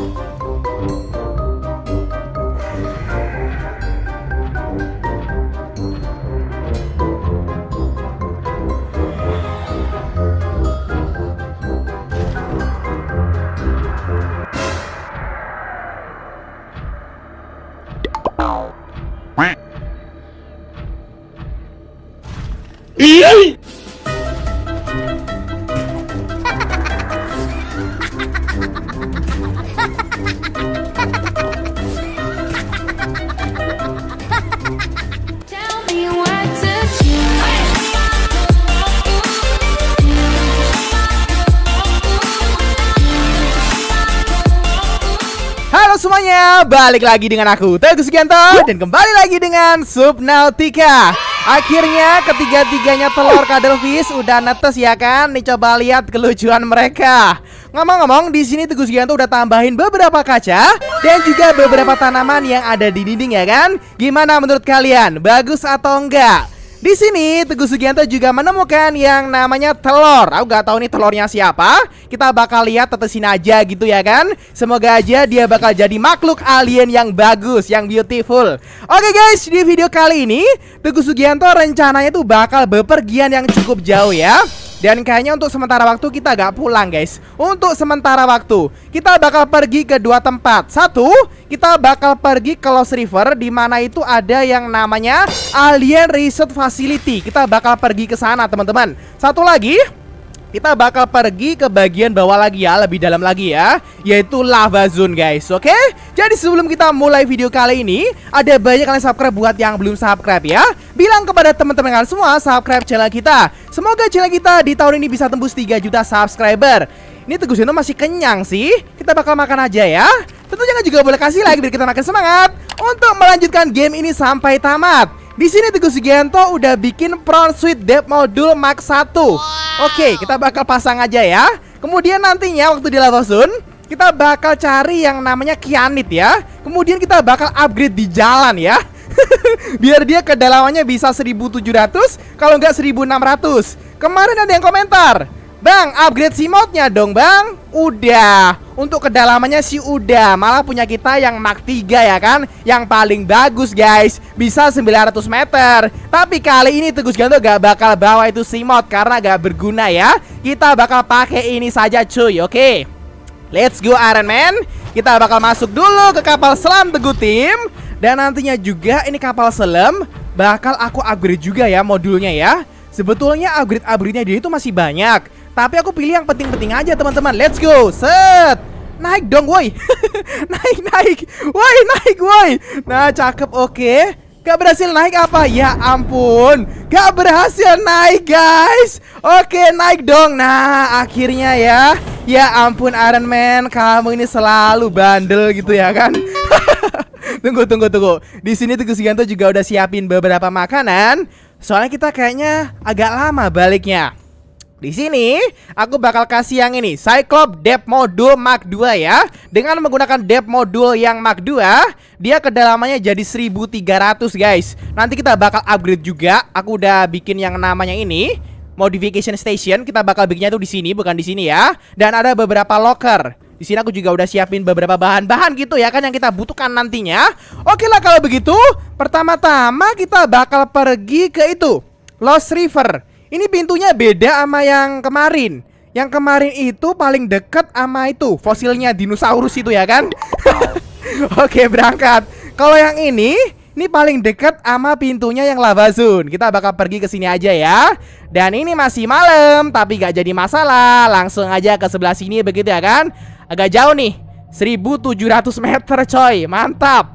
Thank you. balik lagi dengan aku Teguh Sugianto dan kembali lagi dengan Subnautica. Akhirnya ketiga-tiganya telur kadelfish udah netes ya kan? Nih coba lihat kelucuan mereka. Ngomong-ngomong, di sini Teguh Sugianto udah tambahin beberapa kaca dan juga beberapa tanaman yang ada di dinding ya kan? Gimana menurut kalian? Bagus atau enggak? Di sini Teguh Sugianto juga menemukan yang namanya telur. Aku gak tahu nih telurnya siapa. Kita bakal lihat tetesin aja gitu ya kan. Semoga aja dia bakal jadi makhluk alien yang bagus, yang beautiful. Oke guys, di video kali ini Teguh Sugianto rencananya tuh bakal bepergian yang cukup jauh ya. Dan kayaknya untuk sementara waktu kita gak pulang guys Untuk sementara waktu Kita bakal pergi ke dua tempat Satu Kita bakal pergi ke Lost River di mana itu ada yang namanya Alien Research Facility Kita bakal pergi ke sana teman-teman Satu lagi kita bakal pergi ke bagian bawah lagi ya, lebih dalam lagi ya, yaitu lava zone guys, oke? Okay? Jadi sebelum kita mulai video kali ini, ada banyak kalian subscribe buat yang belum subscribe ya. Bilang kepada teman-teman kalian semua subscribe channel kita. Semoga channel kita di tahun ini bisa tembus 3 juta subscriber. Ini Teguh Zeno masih kenyang sih, kita bakal makan aja ya. Tentunya juga boleh kasih like biar kita makin semangat untuk melanjutkan game ini sampai tamat. Di sini Teguh Sugianto udah bikin Pro Suite Depth Module Max 1. Wow. Oke, kita bakal pasang aja ya. Kemudian nantinya waktu di Lava Zone, kita bakal cari yang namanya kianit ya. Kemudian kita bakal upgrade di jalan ya. Biar dia kedalamannya bisa 1700, kalau nggak 1600. Kemarin ada yang komentar, Bang, upgrade si modnya dong bang Udah Untuk kedalamannya sih udah Malah punya kita yang Mark 3 ya kan Yang paling bagus guys Bisa 900 meter Tapi kali ini Tegus Ganto gak bakal bawa itu si mod Karena gak berguna ya Kita bakal pakai ini saja cuy oke okay? Let's go Iron Man Kita bakal masuk dulu ke kapal selam Teguh Tim Dan nantinya juga ini kapal selam Bakal aku upgrade juga ya modulnya ya Sebetulnya upgrade-upgrade-nya dia itu masih banyak tapi aku pilih yang penting-penting aja teman-teman Let's go Set Naik dong woi Naik naik Woi naik woi Nah cakep oke Gak berhasil naik apa? Ya ampun Gak berhasil naik guys Oke naik dong Nah akhirnya ya Ya ampun Iron Man Kamu ini selalu bandel gitu ya kan Tunggu tunggu tunggu Di sini tuh Sugianto juga udah siapin beberapa makanan Soalnya kita kayaknya agak lama baliknya di sini aku bakal kasih yang ini, Cyclop Depth Module Mark 2 ya. Dengan menggunakan Depth Module yang Mark 2, dia kedalamannya jadi 1300 guys. Nanti kita bakal upgrade juga. Aku udah bikin yang namanya ini modification station. Kita bakal bikinnya tuh di sini, bukan di sini ya. Dan ada beberapa locker. Di sini aku juga udah siapin beberapa bahan-bahan gitu ya kan yang kita butuhkan nantinya. Oke lah kalau begitu, pertama-tama kita bakal pergi ke itu, Lost River. Ini pintunya beda sama yang kemarin. Yang kemarin itu paling deket sama itu fosilnya dinosaurus itu ya kan? Oke, berangkat. Kalau yang ini ini paling deket sama pintunya yang lava zone. Kita bakal pergi ke sini aja ya. Dan ini masih malam, tapi gak jadi masalah. Langsung aja ke sebelah sini begitu ya kan? Agak jauh nih. 1700 meter coy. Mantap.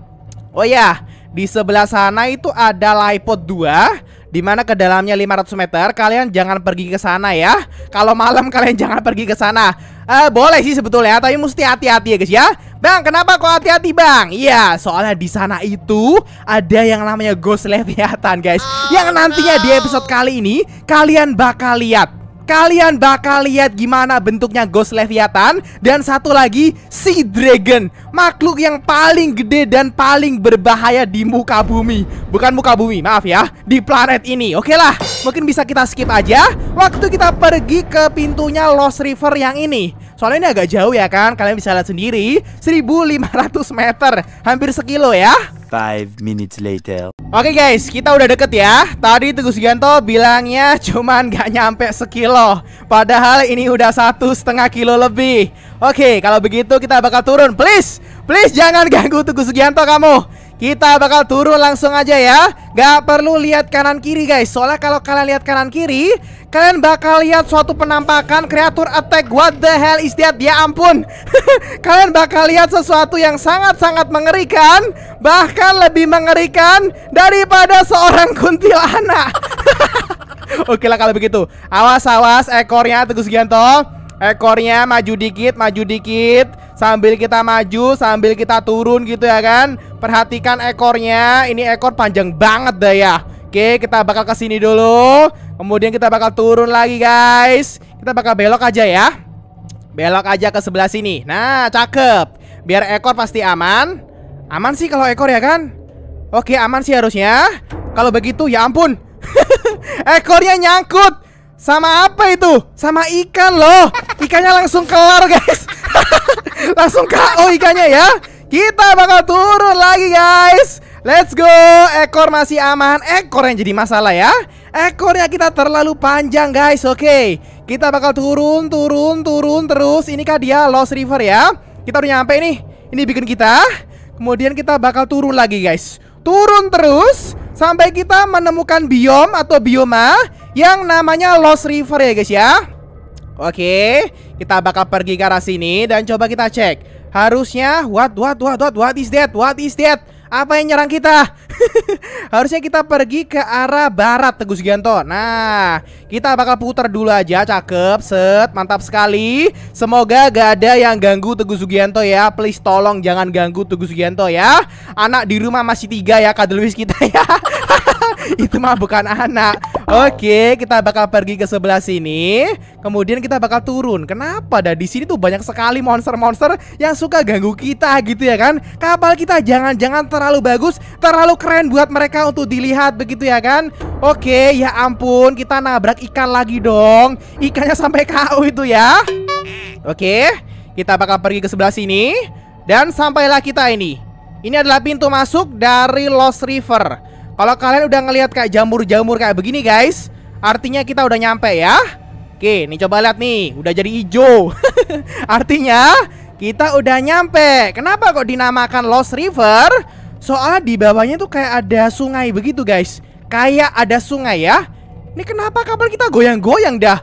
Oh ya, di sebelah sana itu ada lipot dua. Dimana ke dalamnya 500 meter Kalian jangan pergi ke sana ya Kalau malam kalian jangan pergi ke sana Eh, Boleh sih sebetulnya Tapi mesti hati-hati ya guys ya Bang, kenapa kok hati-hati bang? Iya, soalnya di sana itu ada yang namanya Ghost Leviathan ya, guys oh, Yang nantinya no. di episode kali ini Kalian bakal lihat kalian bakal lihat gimana bentuknya Ghost Leviathan dan satu lagi Sea Dragon, makhluk yang paling gede dan paling berbahaya di muka bumi. Bukan muka bumi, maaf ya, di planet ini. Oke lah, mungkin bisa kita skip aja. Waktu kita pergi ke pintunya Lost River yang ini. Soalnya ini agak jauh ya kan Kalian bisa lihat sendiri 1500 meter Hampir sekilo ya 5 minutes later Oke okay guys, kita udah deket ya Tadi Teguh Sugianto bilangnya cuman gak nyampe sekilo Padahal ini udah satu setengah kilo lebih Oke, okay, kalau begitu kita bakal turun Please, please jangan ganggu Teguh Sugianto kamu Kita bakal turun langsung aja ya Gak perlu lihat kanan kiri guys Soalnya kalau kalian lihat kanan kiri Kalian bakal lihat suatu penampakan kreatur attack What the hell is that? Ya ampun Kalian bakal lihat sesuatu yang sangat-sangat mengerikan Bahkan lebih mengerikan Daripada seorang kuntilanak Oke lah kalau begitu Awas-awas ekornya Teguh Sugianto Ekornya maju dikit, maju dikit Sambil kita maju, sambil kita turun gitu ya kan Perhatikan ekornya Ini ekor panjang banget dah ya Oke, kita bakal ke sini dulu. Kemudian kita bakal turun lagi, guys. Kita bakal belok aja ya. Belok aja ke sebelah sini. Nah, cakep. Biar ekor pasti aman. Aman sih kalau ekor ya kan? Oke, aman sih harusnya. Kalau begitu ya ampun. Ekornya nyangkut. Sama apa itu? Sama ikan loh. Ikannya langsung kelar, guys. langsung KO ikannya ya. Kita bakal turun lagi, guys. Let's go Ekor masih aman Ekor yang jadi masalah ya Ekornya kita terlalu panjang guys Oke okay. Kita bakal turun Turun Turun terus Ini kah dia Lost River ya Kita udah nyampe nih Ini bikin kita Kemudian kita bakal turun lagi guys Turun terus Sampai kita menemukan biom Atau bioma Yang namanya Lost River ya guys ya Oke okay. Kita bakal pergi ke arah sini Dan coba kita cek Harusnya What what what what what is that What is that apa yang nyerang kita? Harusnya kita pergi ke arah barat Teguh Sugianto Nah kita bakal putar dulu aja Cakep set mantap sekali Semoga gak ada yang ganggu Teguh Sugianto ya Please tolong jangan ganggu Teguh Sugianto ya Anak di rumah masih tiga ya kadeluis kita ya itu mah bukan anak. Oke, kita bakal pergi ke sebelah sini. Kemudian kita bakal turun. Kenapa dah di sini tuh banyak sekali monster-monster yang suka ganggu kita gitu ya kan? Kapal kita jangan-jangan terlalu bagus, terlalu keren buat mereka untuk dilihat begitu ya kan? Oke, ya ampun, kita nabrak ikan lagi dong. Ikannya sampai kau itu ya. Oke, kita bakal pergi ke sebelah sini dan sampailah kita ini. Ini adalah pintu masuk dari Lost River. Kalau kalian udah ngelihat kayak jamur-jamur kayak begini guys, artinya kita udah nyampe ya. Oke, nih coba lihat nih, udah jadi hijau. artinya kita udah nyampe. Kenapa kok dinamakan Lost River? Soalnya di bawahnya tuh kayak ada sungai begitu guys. Kayak ada sungai ya. Ini kenapa kapal kita goyang-goyang dah?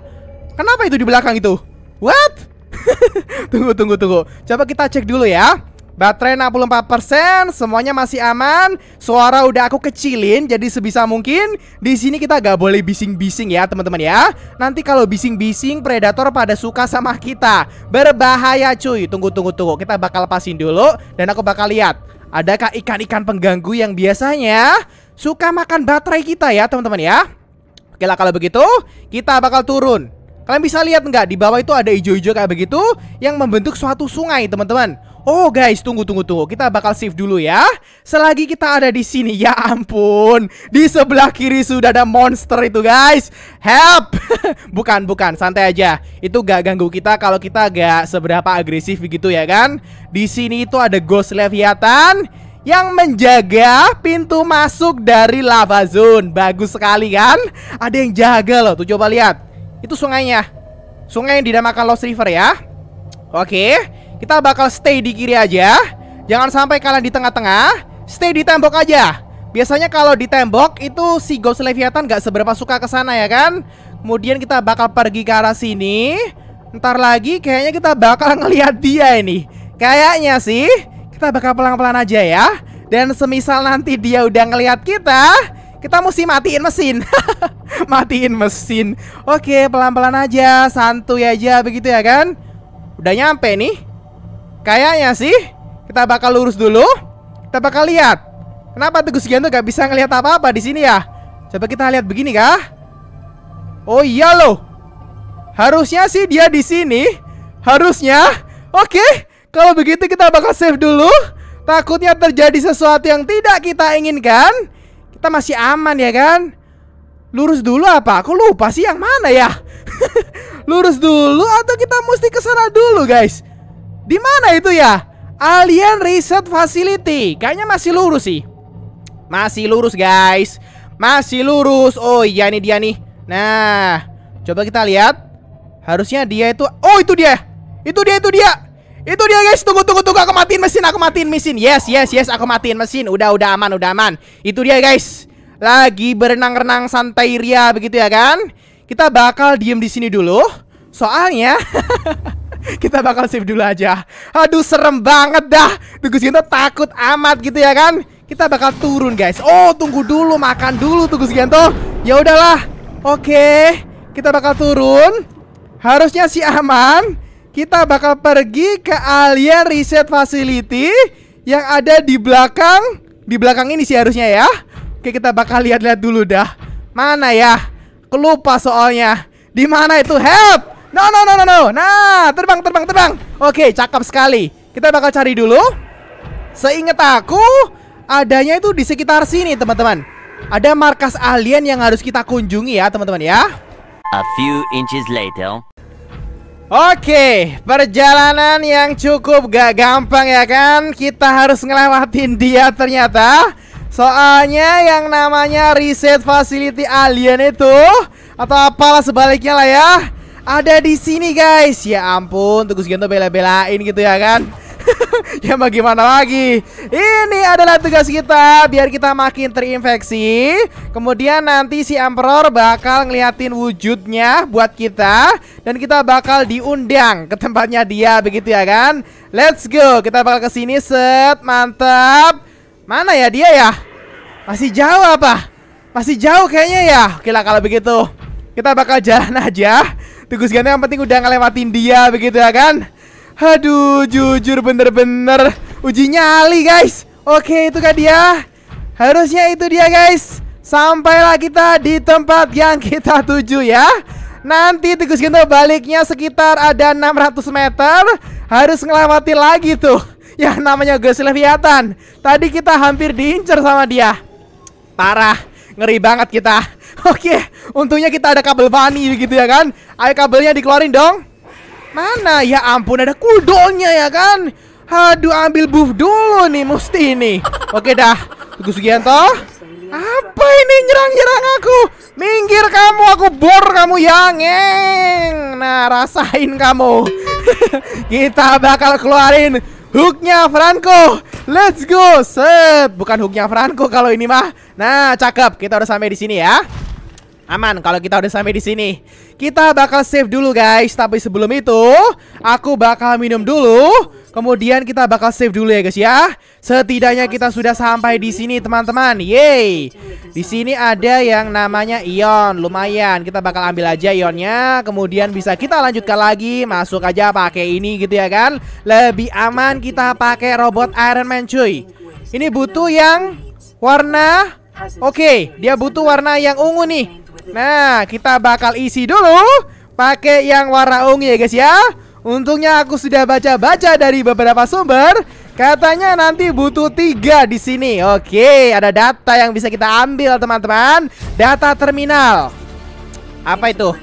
Kenapa itu di belakang itu? What? tunggu, tunggu, tunggu. Coba kita cek dulu ya. Baterai 64%, semuanya masih aman. Suara udah aku kecilin jadi sebisa mungkin. Di sini kita gak boleh bising-bising ya, teman-teman ya. Nanti kalau bising-bising predator pada suka sama kita. Berbahaya cuy. Tunggu tunggu tunggu. Kita bakal pasin dulu dan aku bakal lihat adakah ikan-ikan pengganggu yang biasanya suka makan baterai kita ya, teman-teman ya. Oke lah kalau begitu, kita bakal turun. Kalian bisa lihat nggak di bawah itu ada ijo-ijo kayak begitu yang membentuk suatu sungai, teman-teman. Oh guys, tunggu tunggu tunggu. Kita bakal save dulu ya. Selagi kita ada di sini, ya ampun. Di sebelah kiri sudah ada monster itu guys. Help! bukan bukan, santai aja. Itu gak ganggu kita kalau kita gak seberapa agresif begitu ya kan? Di sini itu ada Ghost Leviathan yang menjaga pintu masuk dari lava zone. Bagus sekali kan? Ada yang jaga loh. Tuh coba lihat. Itu sungainya. Sungai yang dinamakan Lost River ya. Oke. Okay. Kita bakal stay di kiri aja. Jangan sampai kalian di tengah-tengah. Stay di tembok aja. Biasanya kalau di tembok itu si Ghost Leviathan gak seberapa suka ke sana ya kan? Kemudian kita bakal pergi ke arah sini. Ntar lagi kayaknya kita bakal ngelihat dia ini. Kayaknya sih kita bakal pelan-pelan aja ya. Dan semisal nanti dia udah ngelihat kita, kita mesti matiin mesin. matiin mesin. Oke, pelan-pelan aja, santuy aja begitu ya kan? Udah nyampe nih. Kayaknya sih kita bakal lurus dulu. Kita bakal lihat. Kenapa Teguh Sugianto gak bisa ngelihat apa-apa di sini ya? Coba kita lihat begini kah? Oh iya loh. Harusnya sih dia di sini. Harusnya. Oke, kalau begitu kita bakal save dulu. Takutnya terjadi sesuatu yang tidak kita inginkan. Kita masih aman ya kan? Lurus dulu apa? Aku lupa sih yang mana ya? Lurus dulu atau kita mesti kesana dulu, guys? Di mana itu ya? Alien Research Facility. Kayaknya masih lurus sih. Masih lurus, guys. Masih lurus. Oh, iya nih dia nih. Nah, coba kita lihat. Harusnya dia itu Oh, itu dia. Itu dia, itu dia. Itu dia, guys. Tunggu, tunggu, tunggu. Aku matiin mesin, aku matiin mesin. Yes, yes, yes. Aku matiin mesin. Udah, udah aman, udah aman. Itu dia, guys. Lagi berenang-renang santai ria begitu ya kan? Kita bakal diem di sini dulu. Soalnya kita bakal save dulu aja. Aduh serem banget dah. Tugas Gento takut amat gitu ya kan? Kita bakal turun guys. Oh tunggu dulu makan dulu Tugas Gento. Ya udahlah. Oke, kita bakal turun. Harusnya si aman. Kita bakal pergi ke Alien Reset Facility yang ada di belakang di belakang ini sih harusnya ya. Oke, kita bakal lihat-lihat dulu dah. Mana ya? Kelupa soalnya. Di mana itu? Help! No, no, no, no, no. Nah, terbang, terbang, terbang. Oke, cakep sekali. Kita bakal cari dulu. Seingat aku, adanya itu di sekitar sini, teman-teman. Ada markas alien yang harus kita kunjungi ya, teman-teman ya. A few inches later. Oke, perjalanan yang cukup gak gampang ya kan? Kita harus ngelewatin dia ternyata. Soalnya yang namanya reset facility alien itu atau apalah sebaliknya lah ya ada di sini guys. Ya ampun, Tugas Gento bela-belain gitu ya kan. ya bagaimana lagi Ini adalah tugas kita Biar kita makin terinfeksi Kemudian nanti si Emperor bakal ngeliatin wujudnya buat kita Dan kita bakal diundang ke tempatnya dia begitu ya kan Let's go Kita bakal kesini set Mantap Mana ya dia ya Masih jauh apa Masih jauh kayaknya ya Oke lah kalau begitu Kita bakal jalan aja Tugas Gana yang penting udah ngelewatin dia begitu ya kan Aduh jujur bener-bener uji nyali guys Oke itu kan dia Harusnya itu dia guys Sampailah kita di tempat yang kita tuju ya Nanti Tegus Gento baliknya sekitar ada 600 meter Harus ngelewati lagi tuh Yang namanya Gus Leviathan Tadi kita hampir diincer sama dia Parah, ngeri banget kita Oke, untungnya kita ada kabel bani gitu ya kan. Ayo kabelnya dikeluarin dong. Mana? Ya ampun ada kudonya ya kan. Aduh ambil buff dulu nih mesti ini. Oke dah. Tugas Sugianto. Apa ini nyerang-nyerang aku? Minggir kamu, aku bor kamu ya, ngeng. Nah, rasain kamu. kita bakal keluarin hooknya Franco. Let's go. Set, bukan hooknya Franco kalau ini mah. Nah, cakep. Kita udah sampai di sini ya. Aman kalau kita udah sampai di sini. Kita bakal save dulu guys, tapi sebelum itu aku bakal minum dulu. Kemudian kita bakal save dulu ya guys ya. Setidaknya kita sudah sampai di sini teman-teman. Yeay. Di sini ada yang namanya ion. Lumayan, kita bakal ambil aja ionnya. Kemudian bisa kita lanjutkan lagi, masuk aja pakai ini gitu ya kan. Lebih aman kita pakai robot Iron Man cuy. Ini butuh yang warna Oke, okay, dia butuh warna yang ungu nih. Nah, kita bakal isi dulu pakai yang warna ungu ya guys ya. Untungnya aku sudah baca-baca dari beberapa sumber, katanya nanti butuh tiga di sini. Oke, ada data yang bisa kita ambil teman-teman. Data terminal. Apa itu?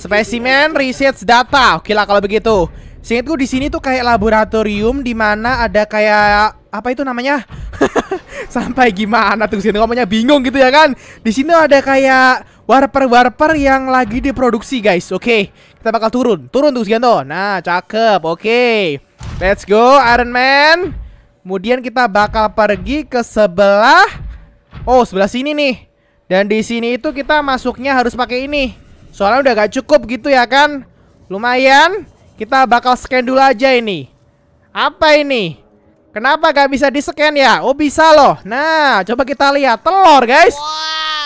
Spesimen research data. Oke lah kalau begitu. Singkatku di sini tuh kayak laboratorium di mana ada kayak apa itu namanya? Sampai gimana tuh sini ngomongnya bingung gitu ya kan? Di sini ada kayak warper-warper yang lagi diproduksi guys Oke okay. Kita bakal turun Turun tuh Sugianto Nah cakep Oke okay. Let's go Iron Man Kemudian kita bakal pergi ke sebelah Oh sebelah sini nih Dan di sini itu kita masuknya harus pakai ini Soalnya udah gak cukup gitu ya kan Lumayan Kita bakal scan dulu aja ini Apa ini? Kenapa gak bisa di scan ya? Oh bisa loh. Nah, coba kita lihat telur guys. Wow.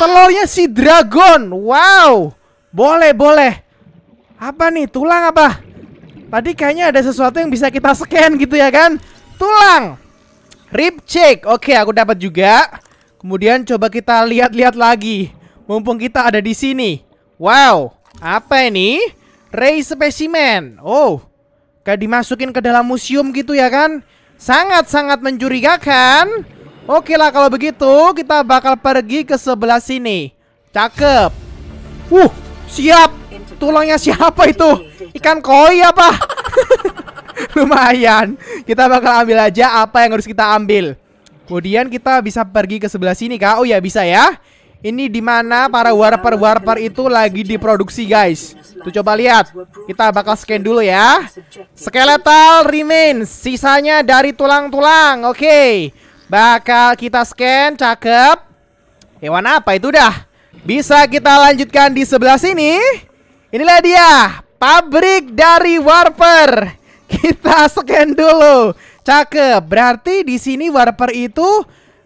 Telurnya si dragon. Wow. Boleh boleh. Apa nih tulang apa? Tadi kayaknya ada sesuatu yang bisa kita scan gitu ya kan? Tulang. Rib check. Oke, aku dapat juga. Kemudian coba kita lihat-lihat lagi. Mumpung kita ada di sini. Wow. Apa ini? Ray specimen. Oh. Kayak dimasukin ke dalam museum gitu ya kan? Sangat-sangat mencurigakan. Oke lah kalau begitu kita bakal pergi ke sebelah sini. Cakep. Uh siap. Tulangnya siapa itu? Ikan koi apa? Lumayan. Kita bakal ambil aja apa yang harus kita ambil. Kemudian kita bisa pergi ke sebelah sini kak. Oh ya bisa ya. Ini dimana para warper-warper itu lagi diproduksi guys Tuh coba lihat Kita bakal scan dulu ya Skeletal remains Sisanya dari tulang-tulang Oke okay. Bakal kita scan Cakep Hewan apa itu dah Bisa kita lanjutkan di sebelah sini Inilah dia Pabrik dari warper Kita scan dulu Cakep Berarti di sini warper itu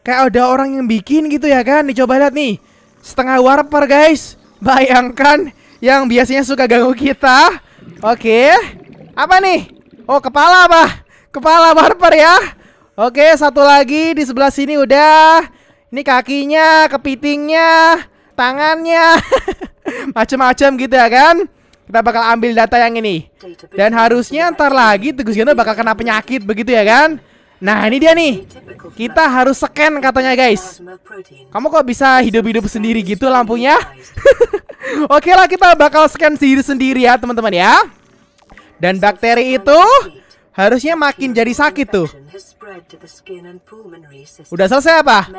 Kayak ada orang yang bikin gitu ya kan? Nih coba lihat nih. Setengah warper guys. Bayangkan yang biasanya suka ganggu kita. Oke. Okay. Apa nih? Oh, kepala apa? Kepala warper ya. Oke, okay, satu lagi di sebelah sini udah. Ini kakinya, kepitingnya, tangannya. Macam-macam gitu ya kan? Kita bakal ambil data yang ini. Dan harusnya ntar lagi Tegus Gana bakal kena penyakit begitu ya kan? Nah ini dia nih Kita harus scan katanya guys Kamu kok bisa hidup-hidup sendiri gitu lampunya? Oke lah kita bakal scan sendiri-sendiri ya teman-teman ya Dan bakteri itu Harusnya makin jadi sakit tuh Udah selesai apa?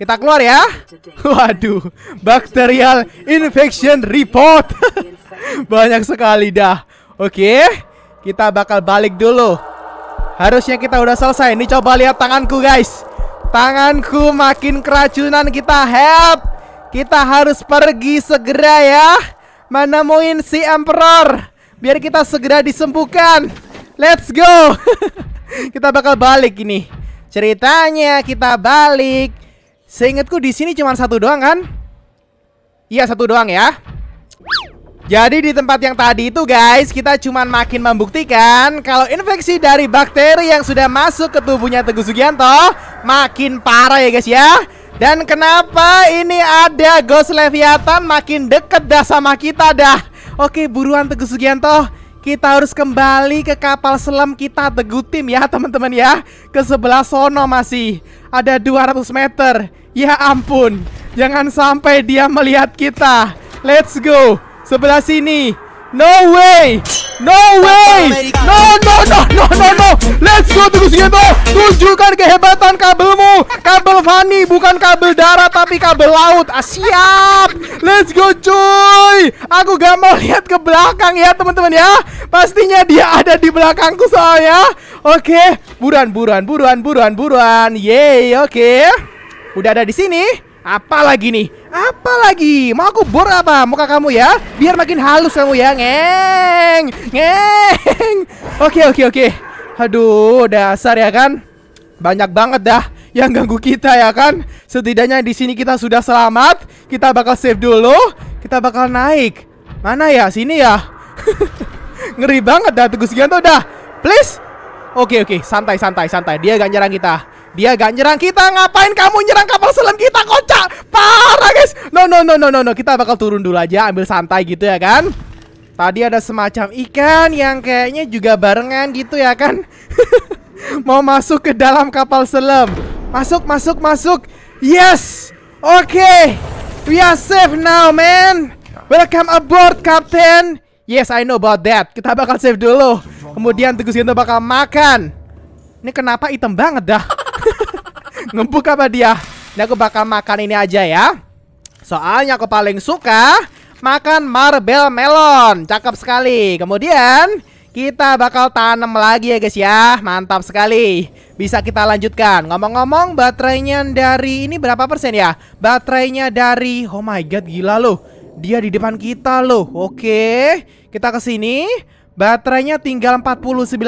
Kita keluar ya Waduh Bacterial Infection Report Banyak sekali dah Oke Kita bakal balik dulu Harusnya kita udah selesai. Ini coba lihat tanganku guys. Tanganku makin keracunan kita help. Kita harus pergi segera ya. Menemuin si Emperor. Biar kita segera disembuhkan. Let's go. kita bakal balik ini. Ceritanya kita balik. Seingatku di sini cuma satu doang kan? Iya satu doang ya. Jadi di tempat yang tadi itu guys, kita cuman makin membuktikan kalau infeksi dari bakteri yang sudah masuk ke tubuhnya Teguh Sugianto makin parah ya guys ya. Dan kenapa ini ada Ghost Leviathan makin deket dah sama kita dah. Oke, buruan Teguh Sugianto. Kita harus kembali ke kapal selam kita Teguh Tim ya teman-teman ya. Ke sebelah sono masih. Ada 200 meter. Ya ampun. Jangan sampai dia melihat kita. Let's go. Sebelah sini. No way. No way. No no no no no no. Let's go tunggu Sugianto. Tunjukkan kehebatan kabelmu. Kabel Fani bukan kabel darat tapi kabel laut. Ah, siap. Let's go cuy. Aku gak mau lihat ke belakang ya teman-teman ya. Pastinya dia ada di belakangku soalnya. Oke, okay. buruan buruan buruan buruan buruan. Yeay, oke. Okay. Udah ada di sini. Apa lagi nih? Apa lagi? Mau aku bor apa muka kamu ya? Biar makin halus kamu ya. Ngeng. Ngeng. Oke, oke, oke. Aduh, dasar ya kan? Banyak banget dah yang ganggu kita ya kan? Setidaknya di sini kita sudah selamat. Kita bakal save dulu. Kita bakal naik. Mana ya? Sini ya. Ngeri banget dah Teguh tuh dah. Please. Oke, oke. Santai, santai, santai. Dia gak nyerang kita. Dia gak nyerang kita. Ngapain kamu nyerang kapal selam kita, kocak? Parah, guys. No, no, no, no, no, no. Kita bakal turun dulu aja, ambil santai gitu ya kan. Tadi ada semacam ikan yang kayaknya juga barengan gitu ya kan. Mau masuk ke dalam kapal selam. Masuk, masuk, masuk. Yes. Oke. Okay. We are safe now, man. Welcome aboard, Captain. Yes, I know about that. Kita bakal save dulu. Kemudian tegus itu bakal makan. Ini kenapa item banget dah? Ngebuk apa dia? Ini aku bakal makan ini aja ya. Soalnya aku paling suka makan marble melon. Cakep sekali. Kemudian kita bakal tanam lagi ya guys ya. Mantap sekali. Bisa kita lanjutkan. Ngomong-ngomong baterainya dari ini berapa persen ya? Baterainya dari Oh my god gila loh. Dia di depan kita loh. Oke. Kita kesini. Baterainya tinggal 49%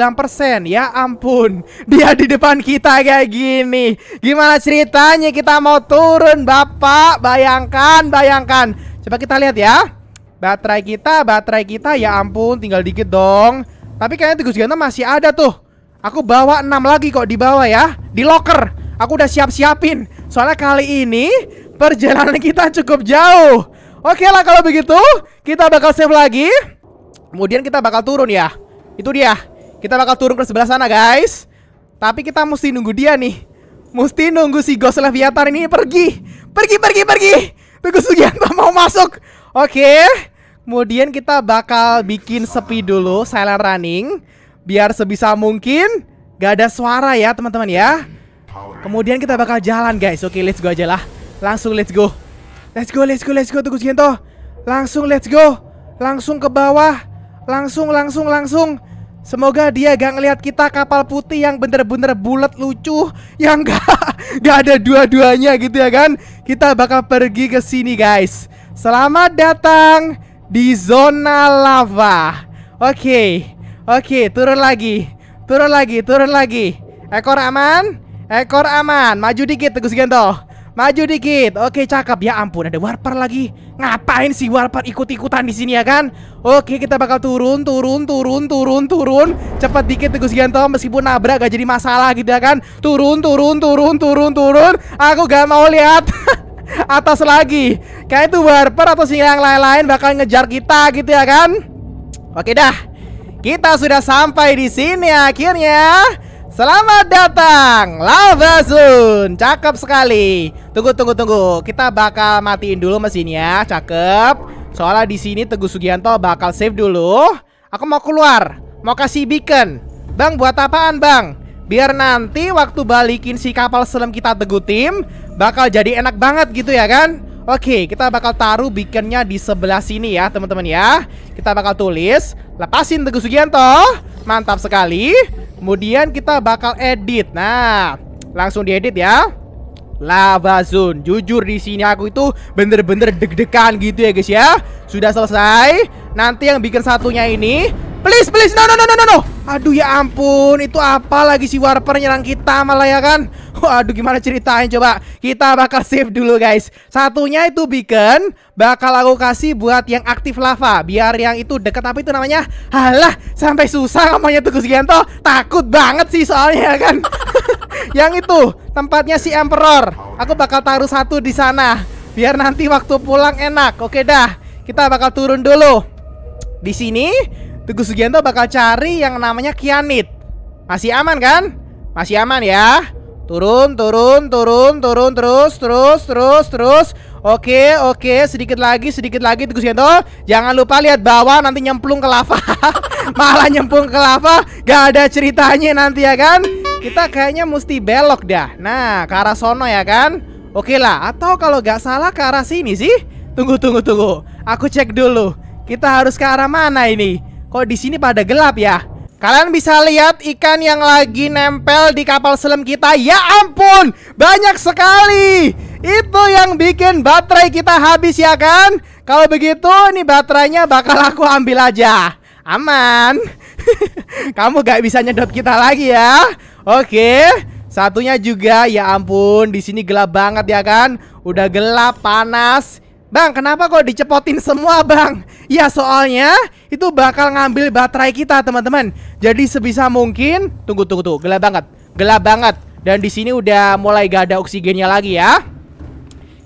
Ya ampun Dia di depan kita kayak gini Gimana ceritanya kita mau turun Bapak Bayangkan Bayangkan Coba kita lihat ya Baterai kita Baterai kita Ya ampun tinggal dikit dong Tapi kayaknya tikus ganteng masih ada tuh Aku bawa 6 lagi kok di bawah ya Di locker Aku udah siap-siapin Soalnya kali ini Perjalanan kita cukup jauh Oke lah kalau begitu Kita bakal save lagi Kemudian kita bakal turun ya. Itu dia. Kita bakal turun ke sebelah sana, guys. Tapi kita mesti nunggu dia nih. Mesti nunggu si Ghost Leviathan ini pergi. Pergi, pergi, pergi. Tunggu Sugianto mau masuk. Oke. Kemudian kita bakal bikin sepi dulu, silent running. Biar sebisa mungkin gak ada suara ya, teman-teman ya. Kemudian kita bakal jalan, guys. Oke, let's go aja lah. Langsung let's go. Let's go, let's go, let's go, Tunggu Sugianto. Langsung let's go. Langsung ke bawah. Langsung, langsung, langsung. Semoga dia gak ngelihat kita kapal putih yang bener-bener bulat lucu Yang gak, gak ada dua-duanya gitu ya kan Kita bakal pergi ke sini guys Selamat datang di zona lava Oke, oke turun lagi Turun lagi, turun lagi Ekor aman, ekor aman Maju dikit Teguh Gento Maju dikit. Oke, cakep. Ya ampun, ada warper lagi. Ngapain sih warper ikut-ikutan di sini ya kan? Oke, kita bakal turun, turun, turun, turun, turun. Cepat dikit Tegus Gento meskipun nabrak gak jadi masalah gitu ya kan. Turun, turun, turun, turun, turun. Aku gak mau lihat. atas lagi. Kayak itu warper atau singa yang lain-lain bakal ngejar kita gitu ya kan? Oke dah. Kita sudah sampai di sini akhirnya. Selamat datang Lava Zone Cakep sekali Tunggu tunggu tunggu Kita bakal matiin dulu mesinnya Cakep Soalnya di sini Teguh Sugianto bakal save dulu Aku mau keluar Mau kasih beacon Bang buat apaan bang? Biar nanti waktu balikin si kapal selam kita Teguh Tim Bakal jadi enak banget gitu ya kan? Oke, kita bakal taruh beaconnya di sebelah sini ya teman-teman ya Kita bakal tulis Lepasin Teguh Sugianto Mantap sekali Kemudian kita bakal edit. Nah, langsung diedit ya. Lava Zone. Jujur di sini aku itu bener-bener deg-degan gitu ya guys ya. Sudah selesai. Nanti yang bikin satunya ini Please, please, no, no, no, no, no, no. Aduh ya ampun, itu apa lagi si Warper nyerang kita malah ya kan? Waduh gimana ceritain coba. Kita bakal save dulu guys. Satunya itu beacon, bakal aku kasih buat yang aktif lava. Biar yang itu deket apa itu namanya? Halah, sampai susah ngomongnya tuh Gento, Takut banget sih soalnya ya kan. yang itu, tempatnya si Emperor. Aku bakal taruh satu di sana. Biar nanti waktu pulang enak. Oke dah, kita bakal turun dulu. Di sini Teguh Sugianto bakal cari yang namanya kianit. Masih aman kan? Masih aman ya. Turun, turun, turun, turun terus, terus, terus, terus. Oke, oke, sedikit lagi, sedikit lagi Teguh Sugianto. Jangan lupa lihat bawah nanti nyemplung ke lava. Malah nyemplung ke lava, gak ada ceritanya nanti ya kan? Kita kayaknya mesti belok dah. Nah, ke arah sono ya kan? Oke lah, atau kalau gak salah ke arah sini sih? Tunggu, tunggu, tunggu. Aku cek dulu. Kita harus ke arah mana ini? Kok di sini pada gelap ya? Kalian bisa lihat ikan yang lagi nempel di kapal selam kita. Ya ampun, banyak sekali. Itu yang bikin baterai kita habis ya kan? Kalau begitu, ini baterainya bakal aku ambil aja. Aman. Kamu gak bisa nyedot kita lagi ya. Oke. Satunya juga, ya ampun, di sini gelap banget ya kan? Udah gelap, panas. Bang, kenapa kok dicepotin semua, Bang? Ya, soalnya itu bakal ngambil baterai kita, teman-teman. Jadi sebisa mungkin, tunggu tunggu tuh, gelap banget. Gelap banget. Dan di sini udah mulai gak ada oksigennya lagi ya.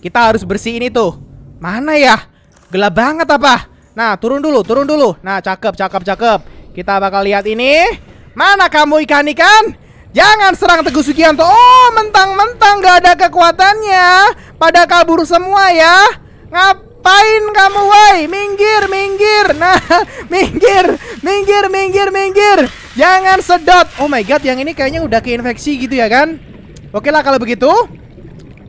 Kita harus bersihin itu. Mana ya? Gelap banget apa? Nah, turun dulu, turun dulu. Nah, cakep, cakep, cakep. Kita bakal lihat ini. Mana kamu ikan-ikan? Jangan serang Teguh Sugianto. Oh, mentang-mentang gak ada kekuatannya. Pada kabur semua ya. Ngapain kamu, woi? Minggir, minggir. Nah, minggir, minggir, minggir, minggir. Jangan sedot. Oh my god, yang ini kayaknya udah keinfeksi gitu ya kan? Oke lah kalau begitu.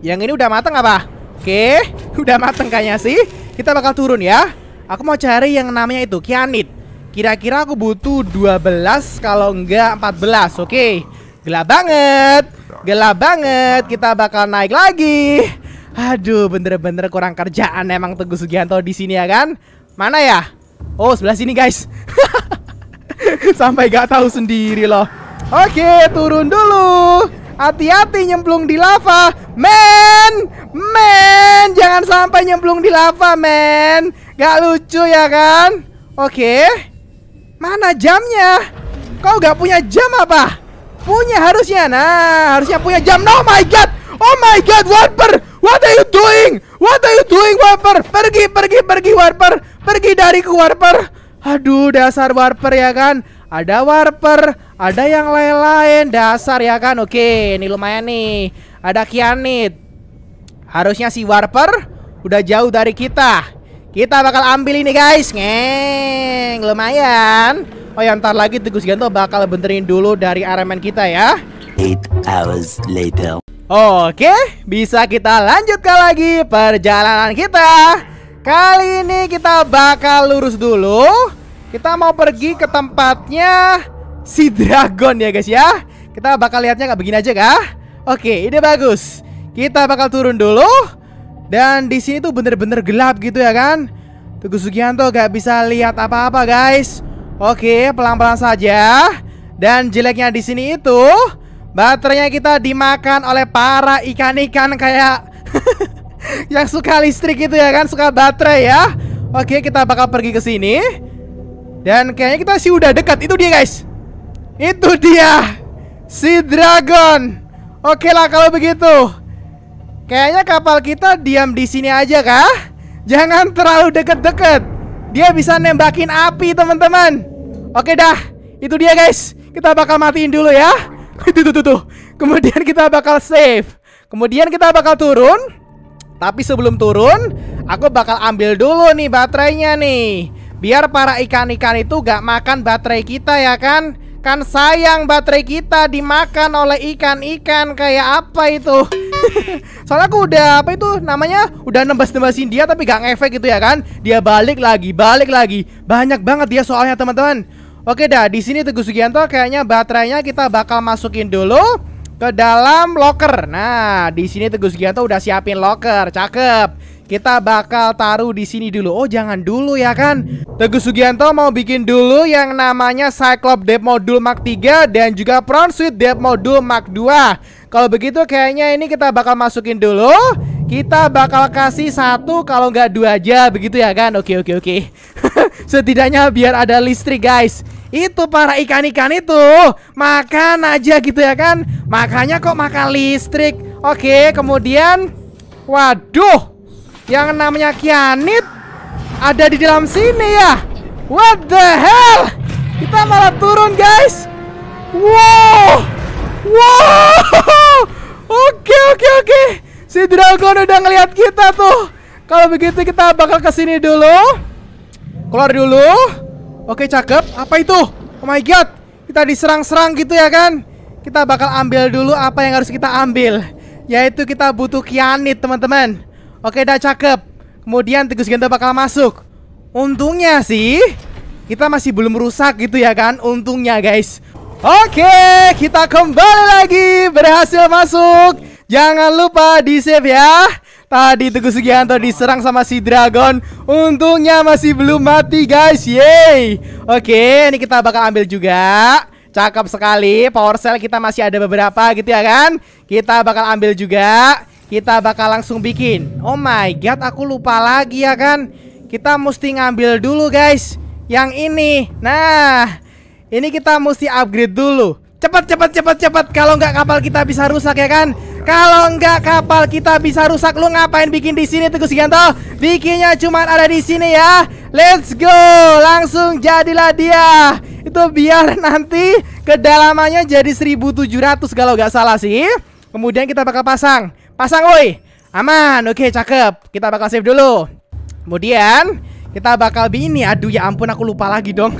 Yang ini udah mateng apa? Oke, udah mateng kayaknya sih. Kita bakal turun ya. Aku mau cari yang namanya itu kianit. Kira-kira aku butuh 12 kalau enggak 14. Oke. Gelap banget. Gelap banget. Kita bakal naik lagi. Aduh, bener-bener kurang kerjaan emang Teguh Sugianto di sini ya kan? Mana ya? Oh, sebelah sini guys. Sampai gak tahu sendiri loh. Oke, turun dulu. Hati-hati nyemplung di lava. Men, men, jangan sampai nyemplung di lava, men. Gak lucu ya kan? Oke. Mana jamnya? Kau gak punya jam apa? Punya harusnya. Nah, harusnya punya jam. Oh my god. Oh my god, Whopper. What are you doing? What are you doing, Warper? Pergi, pergi, pergi, Warper. Pergi dariku, Warper. Aduh, dasar Warper ya kan. Ada Warper, ada yang lain-lain. Dasar ya kan. Oke, ini lumayan nih. Ada Kianit. Harusnya si Warper udah jauh dari kita. Kita bakal ambil ini, guys. Ngeng, lumayan. Oh, yang ntar lagi Tegus gento bakal benerin dulu dari aremen kita ya. Eight hours later. Oke, bisa kita lanjutkan lagi perjalanan kita. Kali ini kita bakal lurus dulu. Kita mau pergi ke tempatnya si Dragon ya guys ya. Kita bakal lihatnya kayak begini aja kah? Oke, ide bagus. Kita bakal turun dulu. Dan di sini tuh bener-bener gelap gitu ya kan? Tugu Sugianto gak bisa lihat apa-apa guys. Oke, pelan-pelan saja. Dan jeleknya di sini itu Baterainya kita dimakan oleh para ikan-ikan kayak yang suka listrik gitu ya kan, suka baterai ya. Oke, kita bakal pergi ke sini. Dan kayaknya kita sih udah dekat. Itu dia, guys. Itu dia. Si dragon. Oke lah kalau begitu. Kayaknya kapal kita diam di sini aja kah? Jangan terlalu deket-deket. Dia bisa nembakin api, teman-teman. Oke dah. Itu dia, guys. Kita bakal matiin dulu ya. Itu tuh, tuh tuh. Kemudian kita bakal save. Kemudian kita bakal turun. Tapi sebelum turun, aku bakal ambil dulu nih baterainya nih. Biar para ikan-ikan itu gak makan baterai kita ya kan? Kan sayang baterai kita dimakan oleh ikan-ikan kayak apa itu? Soalnya aku udah apa itu namanya udah nembas-nembasin dia tapi gak ngefek gitu ya kan? Dia balik lagi, balik lagi. Banyak banget dia soalnya teman-teman. Oke dah, di sini Teguh Sugianto kayaknya baterainya kita bakal masukin dulu ke dalam locker. Nah, di sini Teguh Sugianto udah siapin locker. Cakep. Kita bakal taruh di sini dulu. Oh, jangan dulu ya kan. Teguh Sugianto mau bikin dulu yang namanya Cyclop Dev Modul Mark 3 dan juga Prone Suite Dev Modul Mark 2. Kalau begitu kayaknya ini kita bakal masukin dulu kita bakal kasih satu kalau nggak dua aja begitu ya kan oke oke oke Setidaknya biar ada listrik guys itu para ikan-ikan itu makan aja gitu ya kan makanya kok makan listrik oke kemudian waduh yang namanya kianit ada di dalam sini ya what the hell kita malah turun guys wow wow oke oke oke si dragon udah ngeliat kita tuh kalau begitu kita bakal kesini dulu Keluar dulu. Oke, cakep. Apa itu? Oh my god. Kita diserang-serang gitu ya kan? Kita bakal ambil dulu apa yang harus kita ambil, yaitu kita butuh kianit, teman-teman. Oke, dah cakep. Kemudian tikus ganda bakal masuk. Untungnya sih kita masih belum rusak gitu ya kan? Untungnya, guys. Oke, kita kembali lagi berhasil masuk. Jangan lupa di save ya. Tadi Teguh Sugianto diserang sama si Dragon Untungnya masih belum mati guys Yeay Oke ini kita bakal ambil juga Cakep sekali Power cell kita masih ada beberapa gitu ya kan Kita bakal ambil juga Kita bakal langsung bikin Oh my god aku lupa lagi ya kan Kita mesti ngambil dulu guys Yang ini Nah Ini kita mesti upgrade dulu Cepat cepat cepat cepat Kalau nggak kapal kita bisa rusak ya kan kalau enggak kapal kita bisa rusak. Lu ngapain bikin di sini Teguh Sugianto? Bikinnya cuma ada di sini ya. Let's go. Langsung jadilah dia. Itu biar nanti kedalamannya jadi 1700 kalau nggak salah sih. Kemudian kita bakal pasang. Pasang woi. Aman. Oke, cakep. Kita bakal save dulu. Kemudian kita bakal ini aduh ya ampun aku lupa lagi dong.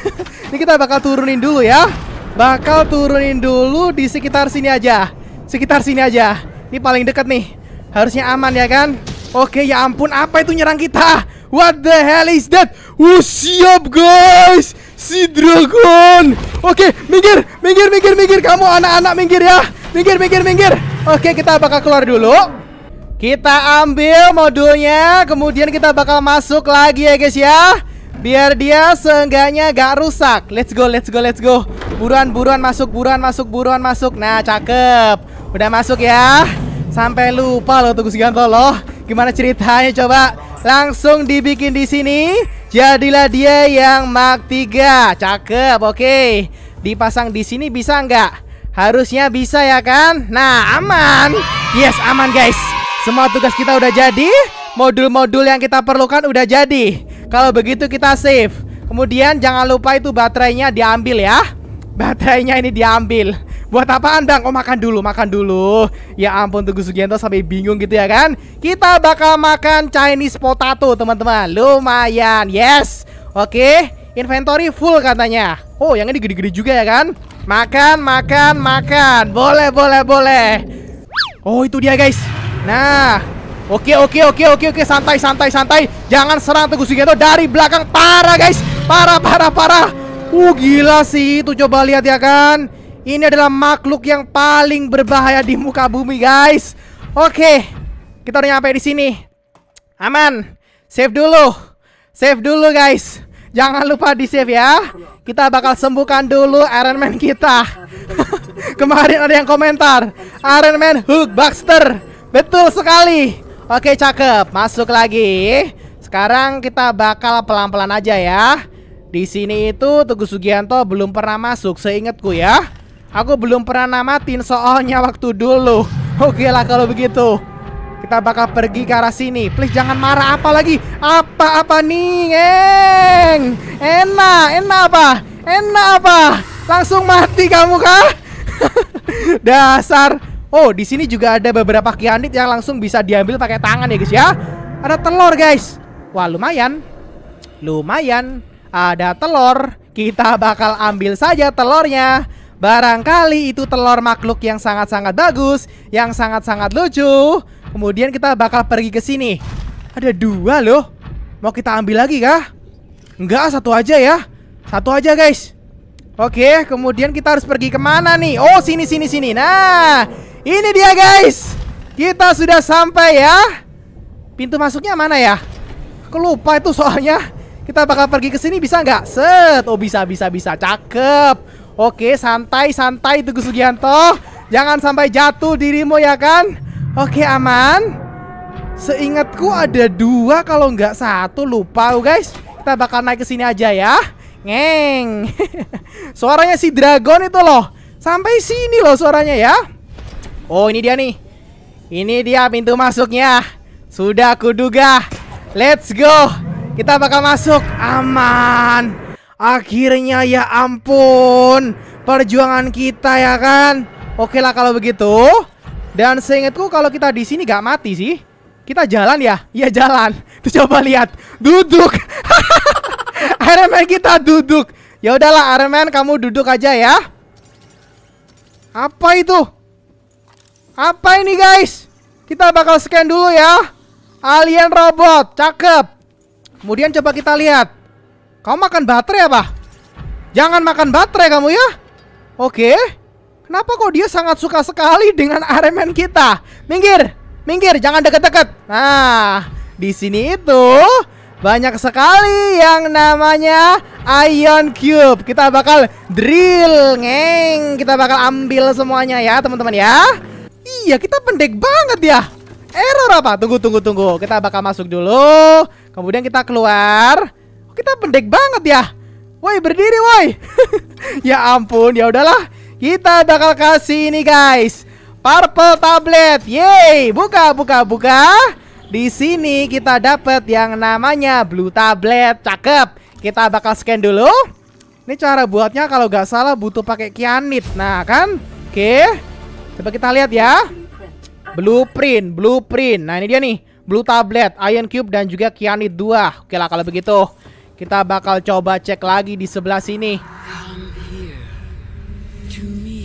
Ini kita bakal turunin dulu ya. Bakal turunin dulu di sekitar sini aja sekitar sini aja. Ini paling dekat nih. Harusnya aman ya kan? Oke, ya ampun, apa itu nyerang kita? What the hell is that? Oh, siap guys. Si dragon. Oke, minggir, minggir, minggir, minggir kamu anak-anak minggir ya. Minggir, minggir, minggir. Oke, kita bakal keluar dulu. Kita ambil modulnya, kemudian kita bakal masuk lagi ya guys ya. Biar dia seenggaknya gak rusak. Let's go, let's go, let's go. Buruan, buruan masuk, buruan masuk, buruan masuk. Nah, cakep. Udah masuk ya. Sampai lupa loh Tugas Gangko loh. Gimana ceritanya coba? Langsung dibikin di sini. Jadilah dia yang Mark 3. Cakep, oke. Dipasang di sini bisa nggak? Harusnya bisa ya kan? Nah, aman. Yes, aman guys. Semua tugas kita udah jadi. Modul-modul yang kita perlukan udah jadi. Kalau begitu kita save. Kemudian jangan lupa itu baterainya diambil ya. Baterainya ini diambil. Buat apaan bang? Oh makan dulu, makan dulu Ya ampun Teguh Sugianto sampai bingung gitu ya kan Kita bakal makan Chinese potato teman-teman Lumayan, yes Oke, inventory full katanya Oh yang ini gede-gede juga ya kan Makan, makan, makan Boleh, boleh, boleh Oh itu dia guys Nah Oke, oke, oke, oke, oke Santai, santai, santai Jangan serang Teguh Sugianto dari belakang Parah guys Parah, parah, parah Uh gila sih itu coba lihat ya kan ini adalah makhluk yang paling berbahaya di muka bumi, guys. Oke, kita udah nyampe di sini. Aman. Save dulu. Save dulu, guys. Jangan lupa di save ya. Kita bakal sembuhkan dulu Iron Man kita. Kemarin ada yang komentar, Iron Man Hulk Baxter, Betul sekali. Oke, cakep. Masuk lagi. Sekarang kita bakal pelan-pelan aja ya. Di sini itu Tugu Sugianto belum pernah masuk, seingatku ya. Aku belum pernah namatin soalnya waktu dulu. Oke lah kalau begitu. Kita bakal pergi ke arah sini. Please jangan marah apa lagi? Apa-apa nih, Eng? Enak, enak apa? Enak apa? Langsung mati kamu kah? Dasar. Oh, di sini juga ada beberapa kianit yang langsung bisa diambil pakai tangan ya, guys ya. Ada telur, guys. Wah, lumayan. Lumayan. Ada telur. Kita bakal ambil saja telurnya. Barangkali itu telur makhluk yang sangat-sangat bagus, yang sangat-sangat lucu. Kemudian kita bakal pergi ke sini. Ada dua loh. Mau kita ambil lagi kah? Enggak, satu aja ya. Satu aja guys. Oke, kemudian kita harus pergi kemana nih? Oh, sini, sini, sini. Nah, ini dia guys. Kita sudah sampai ya. Pintu masuknya mana ya? Aku lupa itu soalnya. Kita bakal pergi ke sini bisa nggak? Set. Oh bisa bisa bisa. Cakep. Oke, santai-santai Teguh Sugianto. Jangan sampai jatuh dirimu ya kan? Oke, aman. Seingatku ada dua kalau nggak satu lupa oh, guys. Kita bakal naik ke sini aja ya. Ngeng. suaranya si Dragon itu loh. Sampai sini loh suaranya ya. Oh, ini dia nih. Ini dia pintu masuknya. Sudah kuduga. Let's go. Kita bakal masuk. Aman. Akhirnya ya ampun Perjuangan kita ya kan Oke lah kalau begitu Dan seingatku kalau kita di sini gak mati sih Kita jalan ya Iya jalan Tuh coba lihat Duduk Iron Man kita duduk Ya udahlah Iron Man kamu duduk aja ya Apa itu? Apa ini guys? Kita bakal scan dulu ya Alien robot, cakep Kemudian coba kita lihat kamu makan baterai apa? Jangan makan baterai kamu ya. Oke. Kenapa kok dia sangat suka sekali dengan aremen kita? Minggir, minggir, jangan deket-deket. Nah, di sini itu banyak sekali yang namanya Ion Cube. Kita bakal drill, ngeng. Kita bakal ambil semuanya ya, teman-teman ya. Iya, kita pendek banget ya. Error apa? Tunggu, tunggu, tunggu. Kita bakal masuk dulu. Kemudian kita keluar kita pendek banget ya. Woi berdiri woi. ya ampun, ya udahlah. Kita bakal kasih ini guys. Purple tablet. Yeay, buka buka buka. Di sini kita dapat yang namanya blue tablet. Cakep. Kita bakal scan dulu. Ini cara buatnya kalau nggak salah butuh pakai kianit. Nah, kan? Oke. Coba kita lihat ya. Blueprint, blueprint. Nah, ini dia nih. Blue tablet, iron cube dan juga kianit 2. Oke lah kalau begitu. Kita bakal coba cek lagi di sebelah sini.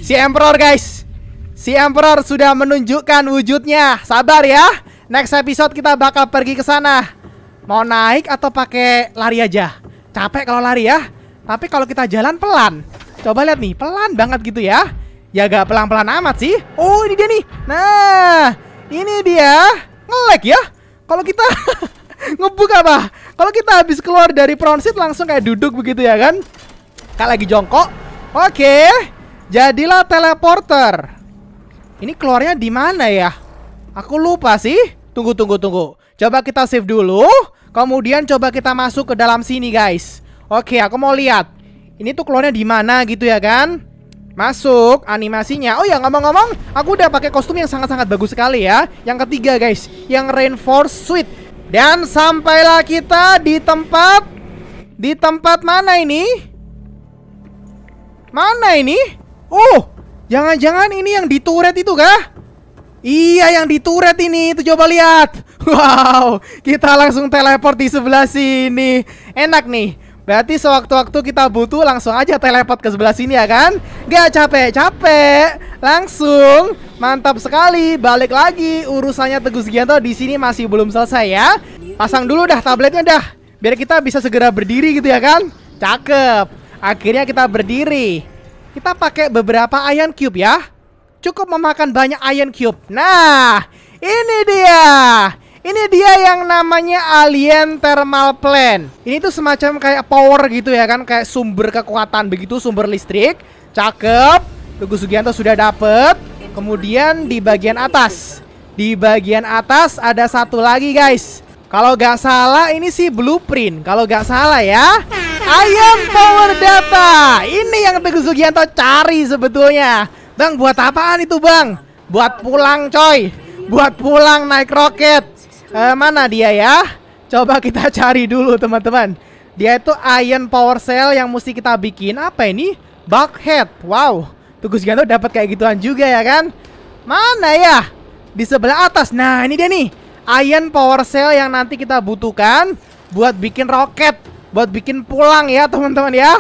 Si Emperor guys. Si Emperor sudah menunjukkan wujudnya. Sabar ya. Next episode kita bakal pergi ke sana. Mau naik atau pakai lari aja? Capek kalau lari ya. Tapi kalau kita jalan pelan. Coba lihat nih, pelan banget gitu ya. Ya gak pelan-pelan amat sih. Oh, ini dia nih. Nah, ini dia. Ngelek ya. Kalau kita ngebuka apa? Kalau kita habis keluar dari pronsit langsung kayak duduk begitu ya kan? Kali lagi jongkok. Oke. Jadilah teleporter. Ini keluarnya di mana ya? Aku lupa sih. Tunggu tunggu tunggu. Coba kita save dulu. Kemudian coba kita masuk ke dalam sini, guys. Oke, aku mau lihat. Ini tuh keluarnya di mana gitu ya kan? Masuk animasinya. Oh ya, ngomong-ngomong, aku udah pakai kostum yang sangat-sangat bagus sekali ya. Yang ketiga, guys, yang Reinforced Suit. Dan sampailah kita di tempat Di tempat mana ini? Mana ini? Oh, jangan-jangan ini yang dituret itu kah? Iya, yang dituret ini. Itu coba lihat. Wow, kita langsung teleport di sebelah sini. Enak nih. Berarti sewaktu-waktu kita butuh langsung aja teleport ke sebelah sini ya kan? Gak capek-capek. Langsung Mantap sekali, balik lagi urusannya Teguh Sugianto di sini masih belum selesai ya. Pasang dulu dah tabletnya dah, biar kita bisa segera berdiri gitu ya kan? Cakep. Akhirnya kita berdiri. Kita pakai beberapa ion cube ya. Cukup memakan banyak ion cube. Nah, ini dia. Ini dia yang namanya alien thermal plant. Ini tuh semacam kayak power gitu ya kan, kayak sumber kekuatan begitu, sumber listrik. Cakep. Teguh Sugianto sudah dapet. Kemudian di bagian atas. Di bagian atas ada satu lagi guys. Kalau gak salah ini sih blueprint. Kalau gak salah ya. Ayam Power Data. Ini yang Teguh Sugianto cari sebetulnya. Bang buat apaan itu bang? Buat pulang coy. Buat pulang naik roket. E, mana dia ya? Coba kita cari dulu teman-teman. Dia itu iron power cell yang mesti kita bikin. Apa ini? Buckhead. Wow. Tugas Ganto dapat kayak gituan juga ya kan? Mana ya? Di sebelah atas. Nah, ini dia nih. Iron power cell yang nanti kita butuhkan buat bikin roket, buat bikin pulang ya, teman-teman ya.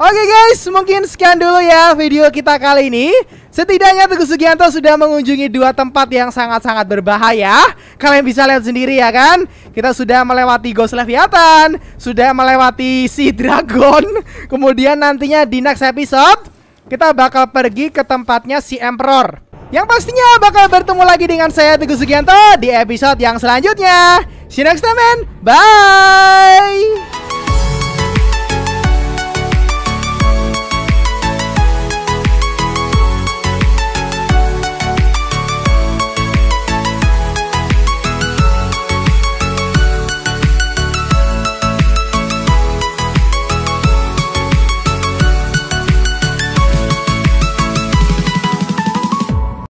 Oke guys, mungkin sekian dulu ya video kita kali ini. Setidaknya Teguh Sugianto sudah mengunjungi dua tempat yang sangat-sangat berbahaya. Kalian bisa lihat sendiri ya kan? Kita sudah melewati Ghost Leviathan, sudah melewati si Dragon, kemudian nantinya di next episode kita bakal pergi ke tempatnya si Emperor. Yang pastinya bakal bertemu lagi dengan saya Teguh Sugianto di episode yang selanjutnya. See you next time, man. Bye!